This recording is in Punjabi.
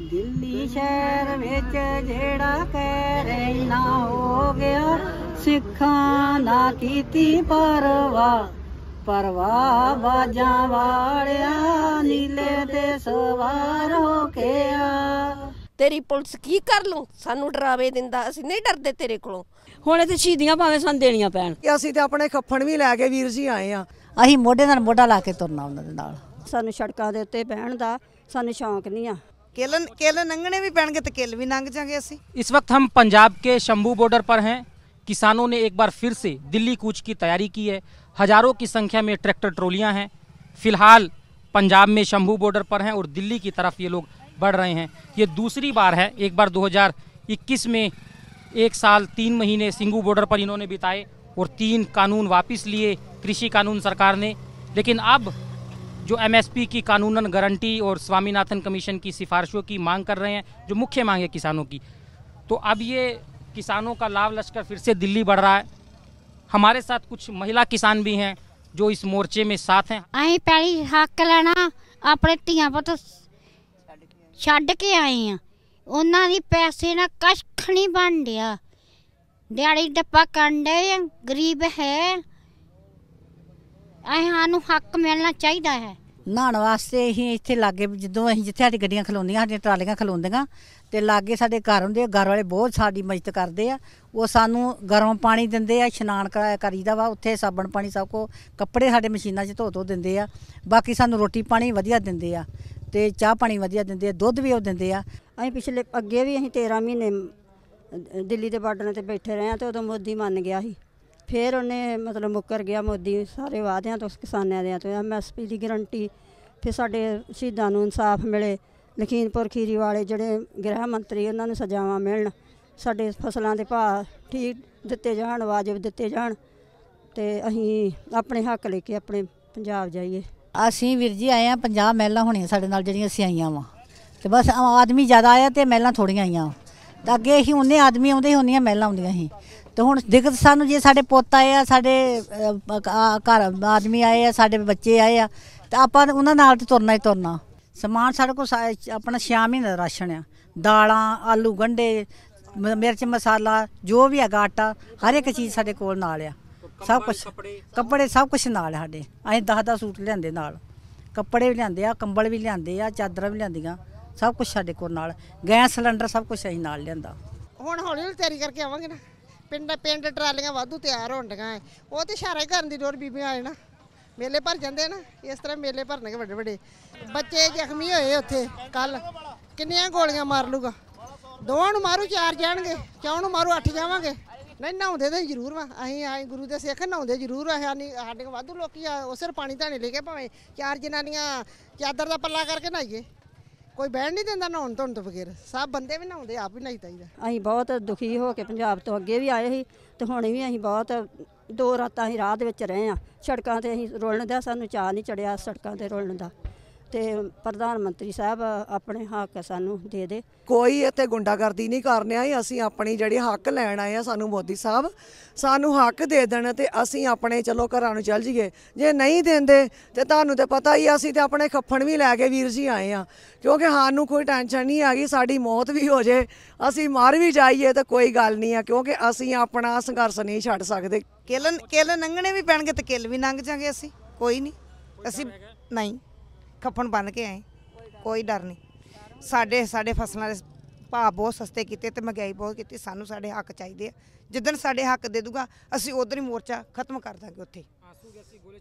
ਦਿੱਲੀ ਸ਼ਹਿਰ ਵਿੱਚ ਜਿਹੜਾ ਕਹਿ ਨਾ ਹੋ ਗਿਆ ਸਿੱਖਾਂ ਨਾ ਕੀਤੀ ਪਰਵਾ ਪਰਵਾ ਬਾਜਾਂ ਵਾਲਿਆ ਨੀਲੇ ਤੇ ਸਵਾਰ ਹੋ ਕੇ ਆ ਤੇਰੀ ਪੁਲਿਸ ਕੀ ਕਰ ਲੂ ਸਾਨੂੰ ਡਰਾਵੇ ਦਿੰਦਾ ਅਸੀਂ ਨਹੀਂ ਡਰਦੇ ਤੇਰੇ ਕੋਲੋਂ ਹੁਣ ਇਹ ਤੇ ਸ਼ੀਦੀਆਂ ਭਾਵੇਂ ਸਾਨੂੰ ਦੇਣੀਆਂ ਪੈਣ ਅਸੀਂ ਤੇ ਆਪਣੇ ਖੱਫਣ ਵੀ ਲੈ ਕੇ ਵੀਰ ਜੀ ਆਏ ਆ ਅਸੀਂ ਮੋਢੇ ਨਾਲ ਮੋਢਾ ਲਾ ਕੇ ਤੁਰਨਾ ਉਹਨਾਂ ਦੇ ਨਾਲ ਸਾਨੂੰ ਸੜਕਾਂ ਦੇ ਉੱਤੇ ਬਹਿਣ ਦਾ ਸਾਨੂੰ ਸ਼ੌਂਕ ਨਹੀਂ ਆ केलन केलन अंगने भी पहन गए तो केल भी नांग जाएंगे ऐसे इस वक्त हम पंजाब के शंभू बॉर्डर पर हैं किसानों ने एक बार फिर से दिल्ली कूच की तैयारी की है हजारों की संख्या में ट्रैक्टर ट्रोलियां हैं फिलहाल पंजाब में शंभू बॉर्डर पर हैं और दिल्ली की तरफ ये लोग बढ़ रहे हैं ये दूसरी बार है एक बार 2021 में एक साल तीन महीने सिंगू बॉर्डर पर इन्होंने बिताए और तीन कानून वापस लिए कृषि कानून सरकार ने लेकिन अब जो एमएसपी की कानूनन गारंटी और स्वामीनाथन कमीशन की सिफारिशों की मांग कर रहे हैं जो मुख्य मांग है किसानों की तो अब ये किसानों का लाभ लश्कर फिर से दिल्ली बढ़ रहा है हमारे साथ कुछ महिला किसान भी हैं जो इस मोर्चे में साथ हैं आई पहली हक लेना अपने धियां पुत ਛੱਡ ਕੇ ਆਏ ਆ ਉਹਨਾਂ ਦੀ ਪੈਸੇ ਨਾਲ ਕੱਖ ਨਹੀਂ ਬਣ ਰਿਹਾ ਦਿਹਾੜੀ ਡੱਪਾ ਕੰਡੇ ਗਰੀਬ ਐ ਸਾਨੂੰ ਹੱਕ ਮਿਲਣਾ ਚਾਹੀਦਾ ਹੈ ਨਾਣ ਵਾਸਤੇ ਅਸੀਂ ਇੱਥੇ ਲਾਗੇ ਜਦੋਂ ਅਸੀਂ ਜਿੱਥੇ ਸਾਡੀ ਗੱਡੀਆਂ ਖਲੋਂਦੀਆਂ ਸਾਡੀਆਂ ਟਰਾਲੀਆਂ ਖਲੋਂਦੀਆਂ ਤੇ ਲਾਗੇ ਸਾਡੇ ਘਰ ਹੁੰਦੇ ਆ, ਘਰ ਵਾਲੇ ਬਹੁਤ ਸਾਡੀ ਮਦਦ ਕਰਦੇ ਆ ਉਹ ਸਾਨੂੰ ਗਰਮ ਪਾਣੀ ਦਿੰਦੇ ਆ ਇਸ਼ਨਾਨ ਕਰਾਇਆ ਕਰੀਦਾ ਵਾ ਉੱਥੇ ਸਾਬਣ ਪਾਣੀ ਸਭ ਕੋ ਕੱਪੜੇ ਸਾਡੇ ਮਸ਼ੀਨਾਂ 'ਚ ਧੋ ਧੋ ਦਿੰਦੇ ਆ ਬਾਕੀ ਸਾਨੂੰ ਰੋਟੀ ਪਾਣੀ ਵਧੀਆ ਦਿੰਦੇ ਆ ਤੇ ਚਾਹ ਪਾਣੀ ਵਧੀਆ ਦਿੰਦੇ ਆ ਦੁੱਧ ਵੀ ਉਹ ਦਿੰਦੇ ਆ ਅਸੀਂ ਪਿਛਲੇ ਅੱਗੇ ਵੀ ਅਸੀਂ 13 ਮਹੀਨੇ ਦਿੱਲੀ ਦੇ ਬਾਰਡਰ ਤੇ ਬੈਠੇ ਰਹੇ ਆ ਤੇ ਉਦੋਂ ਮੋਦੀ ਮੰਨ ਗਿਆ ਸੀ ਫਿਰ ਉਹਨੇ ਮਤਲਬ ਮੁੱਕਰ ਗਿਆ ਮੋਦੀ ਸਾਰੇ ਵਾਅਦਿਆਂ ਤੋਂ ਕਿਸਾਨਾਂ ਦੇ ਤੋਂ ਐਮਐਸਪੀ ਦੀ ਗਰੰਟੀ ਫਿਰ ਸਾਡੇ ਸ਼ਹੀਦਾਂ ਨੂੰ ਇਨਸਾਫ ਮਿਲੇ ਲਖੀਨਪੁਰ ਖੀਰੀ ਵਾਲੇ ਜਿਹੜੇ ਗ੍ਰਹਿ ਮੰਤਰੀ ਉਹਨਾਂ ਨੂੰ ਸਜ਼ਾਵਾਂ ਮਿਲਣ ਸਾਡੇ ਫਸਲਾਂ ਦੇ ਭਾਅ ਠੀਕ ਦਿੱਤੇ ਜਾਣ ਵਾਜਬ ਦਿੱਤੇ ਜਾਣ ਤੇ ਅਸੀਂ ਆਪਣੇ ਹੱਕ ਲੈ ਕੇ ਆਪਣੇ ਪੰਜਾਬ ਜਾਈਏ ਅਸੀਂ ਵੀਰ ਜੀ ਆਏ ਆ 50 ਮਹਿਲਾ ਹੋਣੀ ਸਾਡੇ ਨਾਲ ਜਿਹੜੀਆਂ ਅਸੀਂ ਆਈਆਂ ਵਾਂ ਤੇ ਬਸ ਆਦਮੀ ਜ਼ਿਆਦਾ ਆਇਆ ਤੇ ਮਹਿਲਾ ਥੋੜੀਆਂ ਆਈਆਂ ਤਾਂ ਅੱਗੇ ਹੀ ਉਹਨੇ ਆਦਮੀ ਆਉਂਦੇ ਹੋਣੀਆਂ ਮਹਿਲਾ ਆਉਂਦੀਆਂ ਸੀ ਤੇ ਹੁਣ ਦਿੱਕਤ ਸਾਨੂੰ ਜੇ ਸਾਡੇ ਪੁੱਤ ਆਏ ਆ ਸਾਡੇ ਘਰ ਆਦਮੀ ਆਏ ਆ ਸਾਡੇ ਬੱਚੇ ਆਏ ਆ ਤਾਂ ਆਪਾਂ ਉਹਨਾਂ ਨਾਲ ਤੇ ਤੁਰਨਾ ਹੀ ਤੁਰਨਾ ਸਮਾਨ ਸਾਡੇ ਕੋਲ ਆਪਣਾ 6 ਮਹੀਨੇ ਦਾ ਰਾਸ਼ਨ ਆ ਦਾਲਾਂ ਆਲੂ ਗੰਡੇ ਮਿਰਚ ਮਸਾਲਾ ਜੋ ਵੀ ਹੈਗਾ ਆਟਾ ਹਰ ਇੱਕ ਚੀਜ਼ ਸਾਡੇ ਕੋਲ ਨਾਲ ਆ ਸਭ ਕੁਝ ਕੱਪੜੇ ਸਭ ਕੁਝ ਨਾਲ ਸਾਡੇ ਅਸੀਂ 10-10 ਸੂਟ ਲਿਆਂਦੇ ਨਾਲ ਕੱਪੜੇ ਵੀ ਲਿਆਂਦੇ ਆ ਕੰਬਲ ਵੀ ਲਿਆਂਦੇ ਆ ਚਾਦਰਾਂ ਵੀ ਲਿਆਂਦੀਆਂ ਸਭ ਕੁਝ ਸਾਡੇ ਕੋਲ ਨਾਲ ਗੈਸ ਸਿਲੰਡਰ ਸਭ ਕੁਝ ਅਸੀਂ ਨਾਲ ਲਿਆਂਦਾ ਹੁਣ ਹੌਲੀ ਹੌਲੀ ਤਿਆਰੀ ਕਰਕੇ ਆਵਾਂਗੇ ਨਾ ਪਿੰਡ ਪਿੰਡ ਟਰਾਲੀਆਂ ਵਾਧੂ ਤਿਆਰ ਹੋਣਡੀਆਂ ਐ ਉਹ ਤੇ ਇਸ਼ਾਰਾ ਹੀ ਕਰਨ ਦੀ ਲੋੜ ਬੀਬੀਆਂ ਆਏ ਨਾ ਮੇਲੇ ਭਰ ਜਾਂਦੇ ਨਾ ਇਸ ਤਰ੍ਹਾਂ ਮੇਲੇ ਭਰਨਗੇ ਵੱਡੇ ਵੱਡੇ ਬੱਚੇ ਜ਼ਖਮੀ ਹੋਏ ਉੱਥੇ ਕੱਲ ਕਿੰਨੀਆਂ ਗੋਲੀਆਂ ਮਾਰ ਲੂਗਾ ਦੋਵਾਂ ਨੂੰ ਮਾਰੂ ਚਾਰ ਜਾਣਗੇ ਚੌਂ ਨੂੰ ਮਾਰੂ ਅੱਠ ਜਾਵਾਂਗੇ ਨਹੀਂ ਨਹਾਉਂਦੇ ਤਾਂ ਜ਼ਰੂਰ ਵਾ ਅਸੀਂ ਆਏ ਗੁਰੂ ਦੇ ਸਿੱਖ ਨਹਾਉਂਦੇ ਜ਼ਰੂਰ ਆ ਨਹੀਂ ਸਾਡੇ ਵਾਧੂ ਲੋਕੀ ਆ ਉਸਰ ਪਾਣੀ ਧਾਣੇ ਲੈ ਕੇ ਭਾਵੇਂ ਚਾਰ ਜਨਾਨੀਆਂ ਚਾਦਰ ਦਾ ਪੱਲਾ ਕਰਕੇ ਨਹਾਈਏ ਕੋਈ ਬਹਿਣ ਨਹੀਂ ਦਿੰਦਾ ਨਹਾਉਣ ਧੋਣ ਤੋਂ ਬਗੈਰ ਸਭ ਬੰਦੇ ਵੀ ਨਹਾਉਂਦੇ ਆਪ ਵੀ ਨਹੀਂ ਚਾਹੀਦਾ ਅਸੀਂ ਬਹੁਤ ਦੁਖੀ ਹੋ ਕੇ ਪੰਜਾਬ ਤੋਂ ਅੱਗੇ ਵੀ ਆਏ ਸੀ ਤੇ ਹੁਣ ਵੀ ਅਸੀਂ ਬਹੁਤ ਦੋ ਰਾਤਾਂ ਅਸੀਂ ਰਾਹ ਦੇ ਵਿੱਚ ਰਹੇ ਆ ਸੜਕਾਂ ਤੇ ਅਸੀਂ ਰੋਲਣ ਦਾ ਸਾਨੂੰ ਚਾਹ ਨਹੀਂ ਚੜਿਆ ਸੜਕਾਂ ਤੇ ਰੋਲਣ ਦਾ ਤੇ ਪ੍ਰਧਾਨ ਮੰਤਰੀ ਸਾਹਿਬ ਆਪਣੇ ਹੱਕ ਸਾਨੂੰ ਦੇ ਦੇ ਕੋਈ ਇੱਥੇ ਗੁੰਡਾਗਰਦੀ ਨਹੀਂ ਕਰਨਿਆ ਅਸੀਂ ਆਪਣੀ ਜਿਹੜੇ ਹੱਕ ਲੈਣ ਆਏ ਆ ਸਾਨੂੰ ਮੋਦੀ ਸਾਹਿਬ ਸਾਨੂੰ ਹੱਕ ਦੇ ਦੇਣ ਤੇ ਅਸੀਂ ਆਪਣੇ ਚਲੋ ਘਰਾਂ ਨੂੰ ਚੱਲ ਜੀਏ ਜੇ ਨਹੀਂ ਦਿੰਦੇ ਤੇ ਤੁਹਾਨੂੰ ਤੇ ਪਤਾ ਹੀ ਅਸੀਂ ਤੇ ਆਪਣੇ ਖੱਫਣ ਵੀ ਲੈ ਕੇ ਵੀਰ ਜੀ ਆਏ ਆ ਕਿਉਂਕਿ ਸਾਨੂੰ ਕੋਈ ਟੈਨਸ਼ਨ ਨਹੀਂ ਆ ਗਈ ਸਾਡੀ ਮੌਤ ਵੀ ਹੋ ਜੇ ਅਸੀਂ ਮਰ ਵੀ ਜਾਈਏ ਤਾਂ ਕੋਈ ਗੱਲ ਨਹੀਂ ਆ ਕਿਉਂਕਿ ਅਸੀਂ ਆਪਣਾ ਸੰਘਰਸ਼ ਨਹੀਂ ਛੱਡ ਸਕਦੇ ਕਿਲ ਕਿਲ ਨੰਗਣੇ ਵੀ ਪੈਣਗੇ ਤੇ ਕਿਲ ਵੀ ਨੰਗ ਜਾਗੇ ਅਸੀਂ ਕੋਈ ਨਹੀਂ ਅਸੀਂ ਨਹੀਂ ਖੱਪਣ ਬੰਨ ਕੇ ਆਏ ਕੋਈ ਡਰ ਨਹੀਂ ਸਾਡੇ ਸਾਡੇ ਫਸਲਾਂ ਦੇ ਭਾਅ ਬਹੁਤ ਸਸਤੇ ਕੀਤੇ ਤੇ ਮਹਿੰਗਾਈ ਬਹੁਤ ਕੀਤੀ ਸਾਨੂੰ ਸਾਡੇ ਹੱਕ ਚਾਹੀਦੇ ਆ ਜਿੱਦਣ ਸਾਡੇ ਹੱਕ ਦੇ ਦੂਗਾ ਅਸੀਂ ਉਦੋਂ ਹੀ ਮੋਰਚਾ ਖਤਮ ਕਰ ਦਾਂਗੇ ਉੱਥੇ